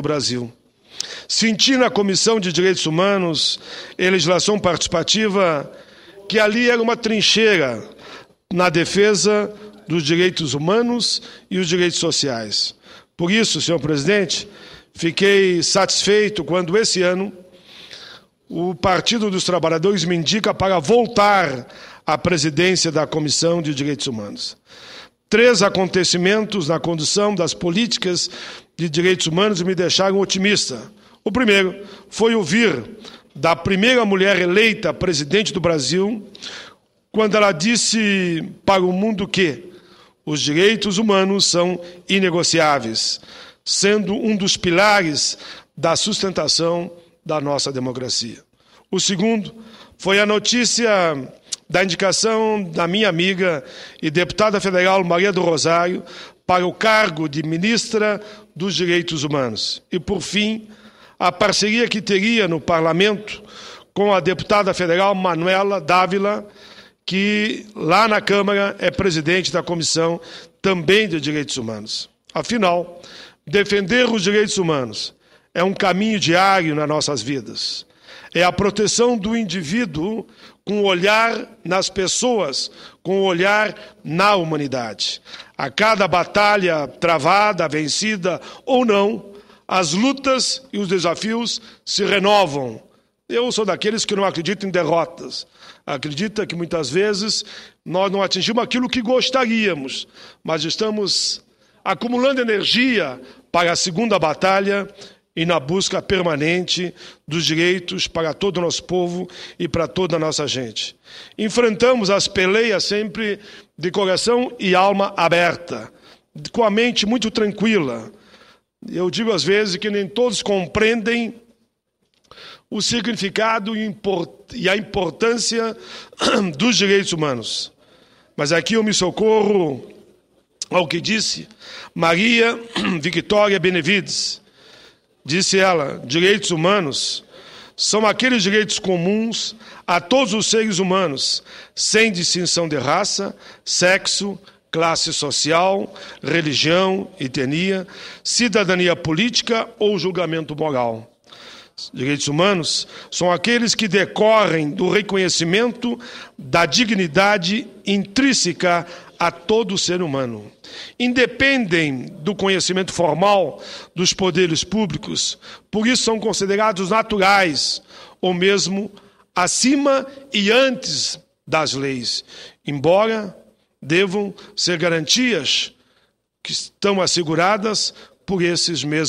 do Brasil. Senti na Comissão de Direitos Humanos e Legislação Participativa que ali era uma trincheira na defesa dos direitos humanos e os direitos sociais. Por isso, senhor presidente, fiquei satisfeito quando esse ano o Partido dos Trabalhadores me indica para voltar à presidência da Comissão de Direitos Humanos. Três acontecimentos na condução das políticas de direitos humanos me deixaram otimista. O primeiro foi ouvir da primeira mulher eleita presidente do Brasil, quando ela disse para o mundo que os direitos humanos são inegociáveis, sendo um dos pilares da sustentação da nossa democracia. O segundo foi a notícia da indicação da minha amiga e deputada federal Maria do Rosário para o cargo de ministra dos Direitos Humanos. E, por fim, a parceria que teria no parlamento com a deputada federal Manuela Dávila, que lá na Câmara é presidente da Comissão também de Direitos Humanos. Afinal, defender os direitos humanos é um caminho diário nas nossas vidas. É a proteção do indivíduo com o olhar nas pessoas, com o olhar na humanidade. A cada batalha travada, vencida ou não, as lutas e os desafios se renovam. Eu sou daqueles que não acreditam em derrotas. Acredita que muitas vezes nós não atingimos aquilo que gostaríamos, mas estamos acumulando energia para a segunda batalha e na busca permanente dos direitos para todo o nosso povo e para toda a nossa gente. Enfrentamos as peleias sempre de coração e alma aberta, com a mente muito tranquila. Eu digo às vezes que nem todos compreendem o significado e a importância dos direitos humanos. Mas aqui eu me socorro ao que disse Maria Victoria Benevides Disse ela: direitos humanos são aqueles direitos comuns a todos os seres humanos, sem distinção de raça, sexo, classe social, religião, etnia, cidadania política ou julgamento moral. Direitos humanos são aqueles que decorrem do reconhecimento da dignidade intrínseca a todo ser humano. Independem do conhecimento formal dos poderes públicos, por isso são considerados naturais, ou mesmo acima e antes das leis, embora devam ser garantias que estão asseguradas por esses mesmos.